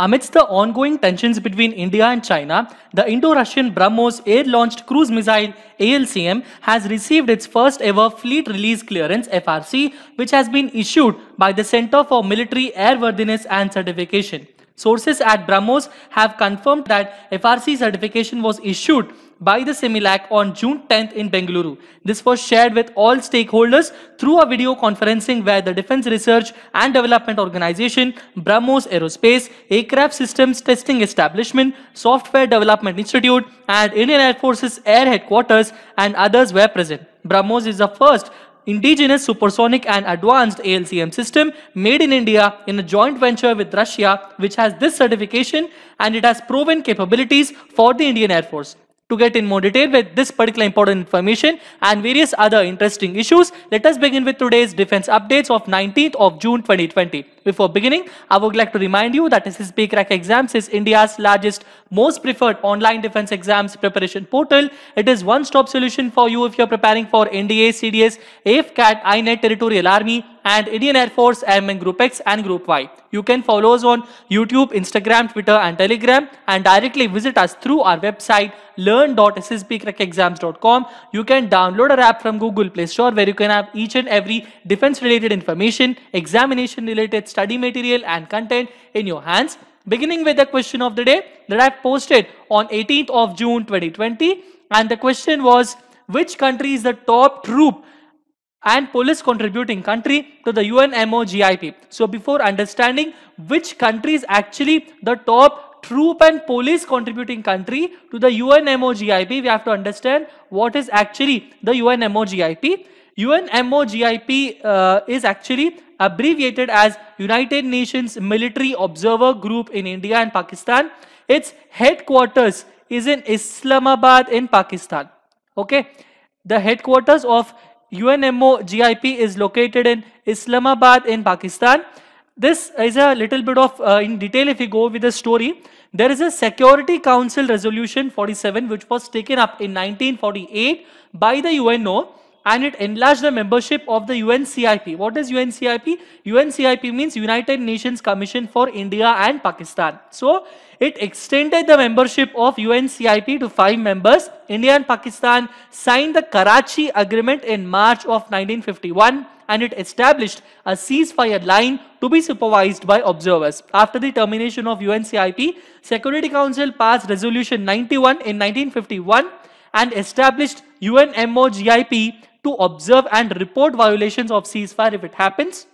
Amidst the ongoing tensions between India and China, the Indo-Russian BrahMos air-launched cruise missile ALCM has received its first ever Fleet Release Clearance FRC, which has been issued by the Center for Military Airworthiness and Certification. Sources at BrahMos have confirmed that FRC certification was issued by the Similac on June 10th in Bengaluru. This was shared with all stakeholders through a video conferencing where the Defense Research and Development Organization, BrahMos Aerospace, Aircraft Systems Testing Establishment, Software Development Institute and Indian Air Force's Air Headquarters and others were present. BrahMos is the first indigenous supersonic and advanced ALCM system made in India in a joint venture with Russia, which has this certification and it has proven capabilities for the Indian Air Force. To get in more detail with this particular important information and various other interesting issues, let us begin with today's defense updates of 19th of June 2020. Before beginning, I would like to remind you that SSB Crack Exams is India's largest, most preferred online defense exams preparation portal. It is one-stop solution for you if you're preparing for NDA, CDS, AFCAT, INET, Territorial Army, and Indian Air Force, Airmen Group X and Group Y. You can follow us on YouTube, Instagram, Twitter and Telegram and directly visit us through our website learn.ssbcrackexams.com. You can download our app from Google Play Store where you can have each and every defense related information, examination related stuff study material and content in your hands. Beginning with the question of the day that I posted on 18th of June 2020 and the question was which country is the top troop and police contributing country to the UNMOGIP. So before understanding which country is actually the top troop and police contributing country to the UNMOGIP, we have to understand what is actually the UNMOGIP. UNMOGIP uh, is actually abbreviated as United Nations Military Observer Group in India and Pakistan. Its headquarters is in Islamabad in Pakistan. Okay. The headquarters of UNMOGIP is located in Islamabad in Pakistan. This is a little bit of uh, in detail if you go with the story. There is a Security Council Resolution 47 which was taken up in 1948 by the UNO and it enlarged the membership of the UNCIP. What is UNCIP? UNCIP means United Nations Commission for India and Pakistan. So it extended the membership of UNCIP to five members. India and Pakistan signed the Karachi Agreement in March of 1951 and it established a ceasefire line to be supervised by observers. After the termination of UNCIP, Security Council passed Resolution 91 in 1951 and established UNMOGIP to observe and report violations of ceasefire if it happens.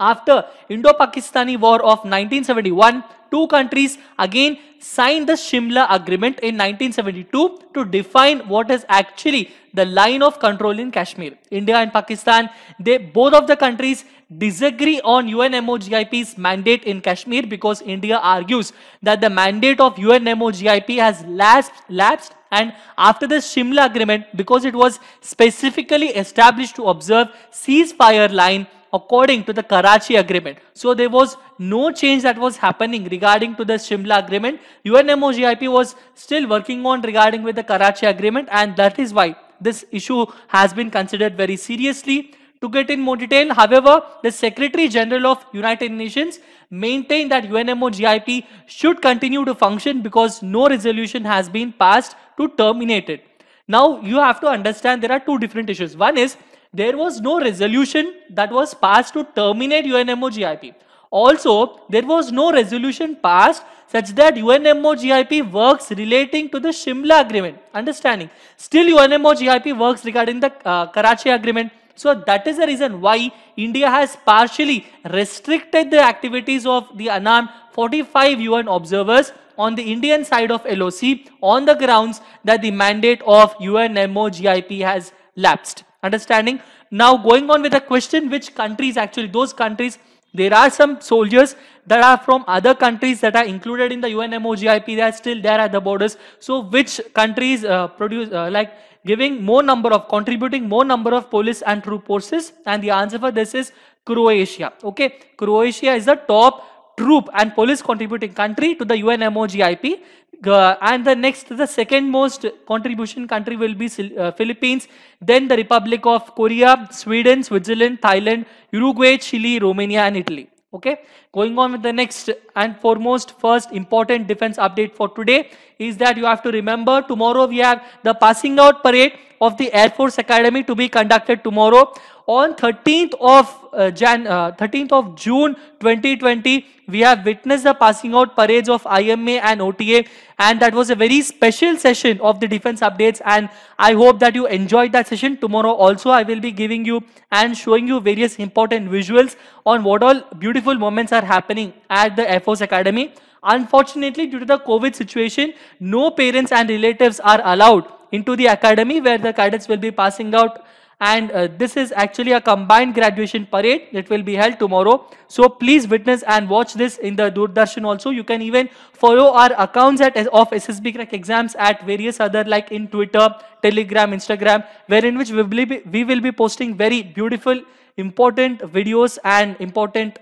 After Indo-Pakistani War of 1971, two countries again signed the Shimla Agreement in 1972 to define what is actually the line of control in Kashmir. India and Pakistan, they both of the countries disagree on UNMOGIP's mandate in Kashmir because India argues that the mandate of UNMOGIP has lapsed, lapsed and after the Shimla agreement because it was specifically established to observe ceasefire line according to the Karachi agreement. So there was no change that was happening regarding to the Shimla agreement. UNMOGIP was still working on regarding with the Karachi agreement and that is why this issue has been considered very seriously to get in more detail. However, the Secretary General of United Nations maintained that UNMO GIP should continue to function because no resolution has been passed to terminate it. Now, you have to understand there are two different issues. One is there was no resolution that was passed to terminate UNMO GIP. Also, there was no resolution passed such that UNMO GIP works relating to the Shimla Agreement. Understanding. Still, UNMO GIP works regarding the uh, Karachi Agreement so that is the reason why India has partially restricted the activities of the unarmed 45 UN observers on the Indian side of LOC on the grounds that the mandate of UNMO GIP has lapsed. Understanding? Now going on with the question which countries actually, those countries there are some soldiers that are from other countries that are included in the UNMOGIP. They are still there at the borders. So which countries uh, produce uh, like giving more number of contributing more number of police and troop forces? And the answer for this is Croatia. Okay, Croatia is the top troop and police contributing country to the UNMOGIP and the next the second most contribution country will be uh, philippines then the republic of korea sweden switzerland thailand uruguay chile romania and italy okay going on with the next and foremost first important defense update for today is that you have to remember tomorrow we have the passing out parade of the Air Force Academy to be conducted tomorrow on 13th of uh, Jan, uh, 13th of June 2020, we have witnessed the passing out parades of IMA and OTA, and that was a very special session of the defense updates. And I hope that you enjoyed that session. Tomorrow also, I will be giving you and showing you various important visuals on what all beautiful moments are happening at the Air Force Academy. Unfortunately, due to the COVID situation, no parents and relatives are allowed into the academy where the cadets will be passing out and uh, this is actually a combined graduation parade that will be held tomorrow so please witness and watch this in the doordarshan also you can even follow our accounts at of ssb crack exams at various other like in twitter telegram instagram wherein which we will be, we will be posting very beautiful important videos and important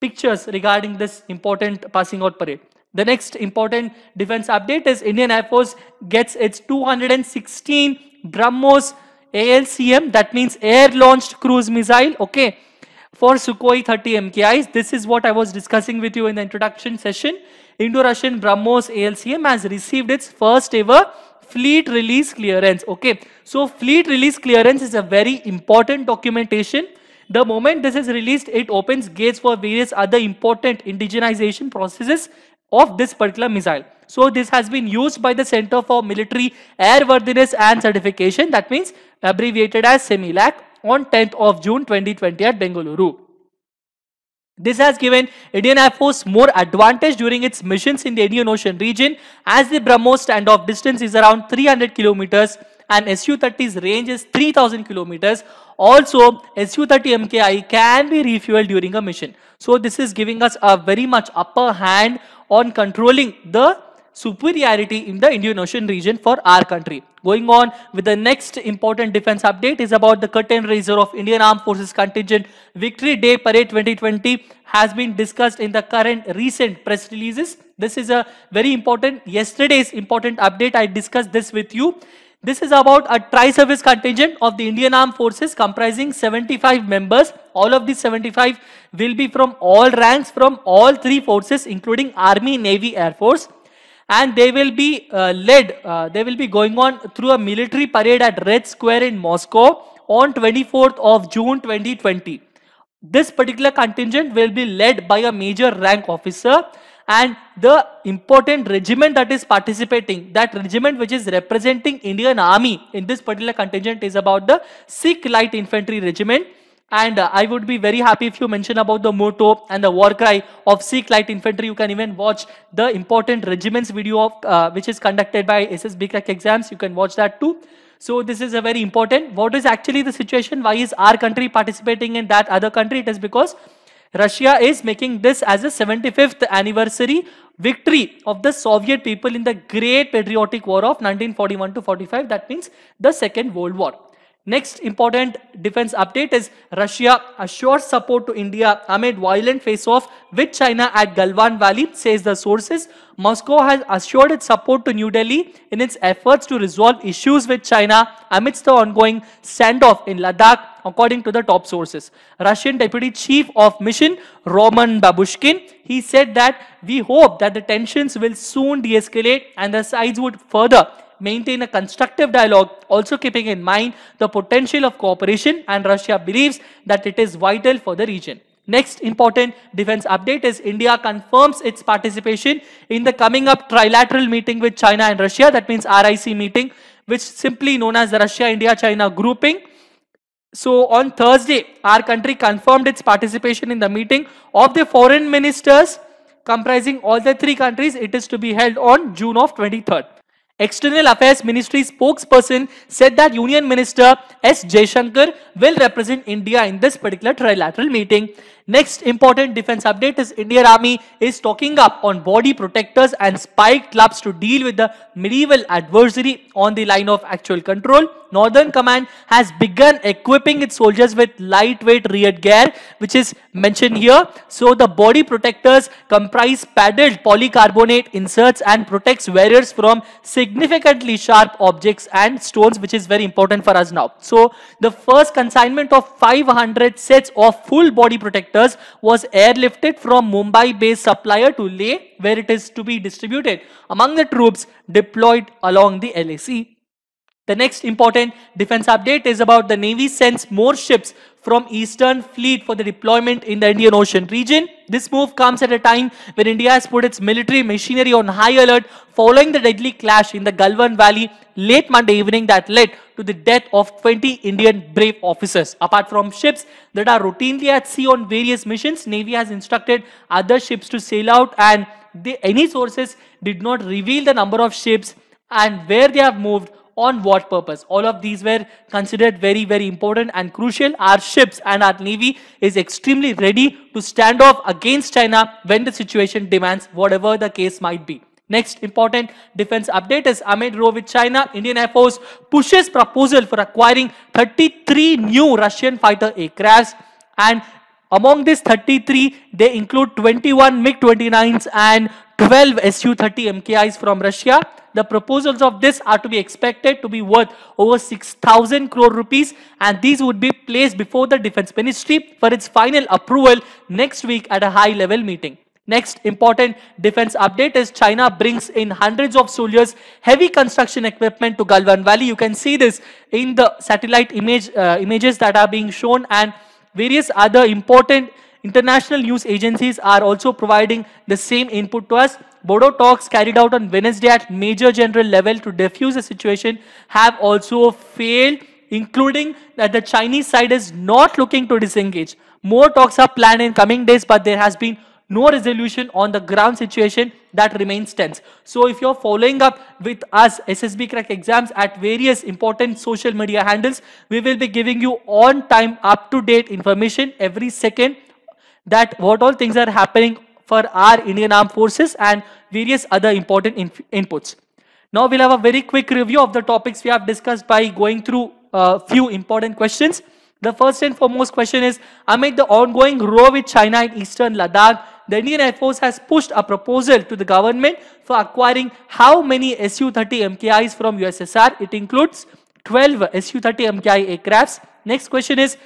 pictures regarding this important passing out parade the next important defense update is Indian Air Force gets its 216 BrahMos ALCM, that means air launched cruise missile, okay, for Sukhoi 30 MKIs. This is what I was discussing with you in the introduction session. Indo-Russian BrahMos ALCM has received its first ever fleet release clearance, okay. So fleet release clearance is a very important documentation. The moment this is released, it opens gates for various other important indigenization processes of this particular missile. So this has been used by the Center for Military Airworthiness and Certification that means abbreviated as SEMILAC on 10th of June 2020 at Bengaluru. This has given Indian Air Force more advantage during its missions in the Indian Ocean region as the BrahMos standoff distance is around 300 kilometers and Su-30's range is 3000 kilometers. Also, Su-30 MKI can be refueled during a mission. So, this is giving us a very much upper hand on controlling the superiority in the Indian Ocean region for our country. Going on with the next important defense update is about the curtain raiser of Indian Armed Forces contingent Victory Day Parade 2020 has been discussed in the current recent press releases. This is a very important yesterday's important update. I discussed this with you. This is about a tri-service contingent of the Indian Armed Forces comprising 75 members. All of these 75 will be from all ranks from all three forces including Army, Navy, Air Force. And they will be uh, led, uh, they will be going on through a military parade at Red Square in Moscow on 24th of June 2020. This particular contingent will be led by a major rank officer and the important regiment that is participating, that regiment which is representing Indian army in this particular contingent is about the Sikh Light Infantry Regiment. And uh, I would be very happy if you mention about the motto and the war cry of Sikh Light Infantry. You can even watch the important regiments video of uh, which is conducted by SSB crack exams. You can watch that too. So this is a very important. What is actually the situation? Why is our country participating in that other country? It is because Russia is making this as a 75th anniversary victory of the Soviet people in the Great Patriotic War of 1941 to 45. That means the Second World War. Next important defense update is Russia assures support to India amid violent face-off with China at Galwan Valley, says the sources. Moscow has assured its support to New Delhi in its efforts to resolve issues with China amidst the ongoing standoff in Ladakh according to the top sources. Russian Deputy Chief of Mission Roman Babushkin, he said that we hope that the tensions will soon de-escalate and the sides would further maintain a constructive dialogue, also keeping in mind the potential of cooperation and Russia believes that it is vital for the region. Next important defense update is India confirms its participation in the coming up trilateral meeting with China and Russia, that means RIC meeting, which simply known as the Russia-India-China grouping. So on Thursday, our country confirmed its participation in the meeting of the foreign ministers comprising all the three countries. It is to be held on June of 23rd. External Affairs Ministry spokesperson said that Union Minister S. Jaishankar will represent India in this particular trilateral meeting. Next important defense update is Indian Army is stocking up on body protectors and spike clubs to deal with the medieval adversary on the line of actual control. Northern Command has begun equipping its soldiers with lightweight rear gear which is mentioned here. So the body protectors comprise padded polycarbonate inserts and protects wearers from significantly sharp objects and stones which is very important for us now. So the first consignment of 500 sets of full body protectors was airlifted from Mumbai-based supplier to Leh where it is to be distributed among the troops deployed along the LAC. The next important defense update is about the Navy sends more ships from Eastern Fleet for the deployment in the Indian Ocean region. This move comes at a time when India has put its military machinery on high alert following the deadly clash in the Galwan Valley late Monday evening that led to the death of 20 Indian brave officers. Apart from ships that are routinely at sea on various missions, Navy has instructed other ships to sail out and they, any sources did not reveal the number of ships and where they have moved on what purpose. All of these were considered very, very important and crucial. Our ships and our navy is extremely ready to stand off against China when the situation demands, whatever the case might be. Next important defense update is amid row with China, Indian Air Force pushes proposal for acquiring 33 new Russian fighter aircrafts and among these 33, they include 21 MiG-29s and 12 Su-30 MKIs from Russia. The proposals of this are to be expected to be worth over 6,000 crore rupees and these would be placed before the Defence Ministry for its final approval next week at a high level meeting. Next important defense update is China brings in hundreds of soldiers heavy construction equipment to Galwan Valley. You can see this in the satellite image uh, images that are being shown and various other important international news agencies are also providing the same input to us. Bodo talks carried out on Wednesday at major general level to defuse the situation have also failed, including that the Chinese side is not looking to disengage. More talks are planned in coming days, but there has been no resolution on the ground situation that remains tense. So if you're following up with us SSB crack exams at various important social media handles, we will be giving you on time up to date information every second that what all things are happening for our Indian Armed Forces and various other important in inputs. Now we'll have a very quick review of the topics we have discussed by going through a uh, few important questions. The first and foremost question is, amid the ongoing row with China in eastern Ladakh, the Indian Air Force has pushed a proposal to the government for acquiring how many Su-30 MKIs from USSR? It includes 12 Su-30 MKI aircrafts. Next question is,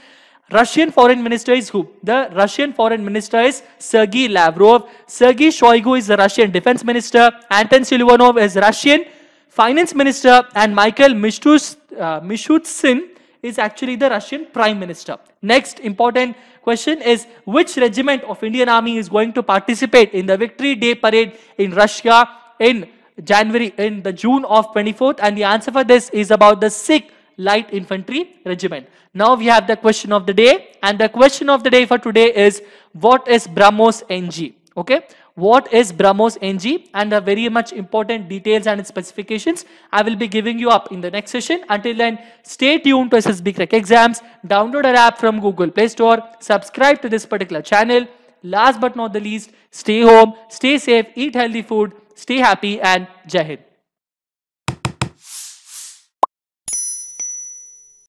Russian foreign minister is who? The Russian foreign minister is Sergei Lavrov. Sergei Shoigu is the Russian defense minister. Anton Siluanov is Russian finance minister. And Michael uh, Mishustin uh, Mishutsin is actually the Russian prime minister. Next important question is which regiment of Indian army is going to participate in the Victory Day parade in Russia in January, in the June of 24th? And the answer for this is about the Sikh Light Infantry Regiment. Now we have the question of the day and the question of the day for today is what is BrahMos NG? Okay, what is BrahMos NG and the very much important details and specifications I will be giving you up in the next session. Until then, stay tuned to SSB Crack Exams, download our app from Google Play Store, subscribe to this particular channel. Last but not the least, stay home, stay safe, eat healthy food, stay happy and Jai Hind.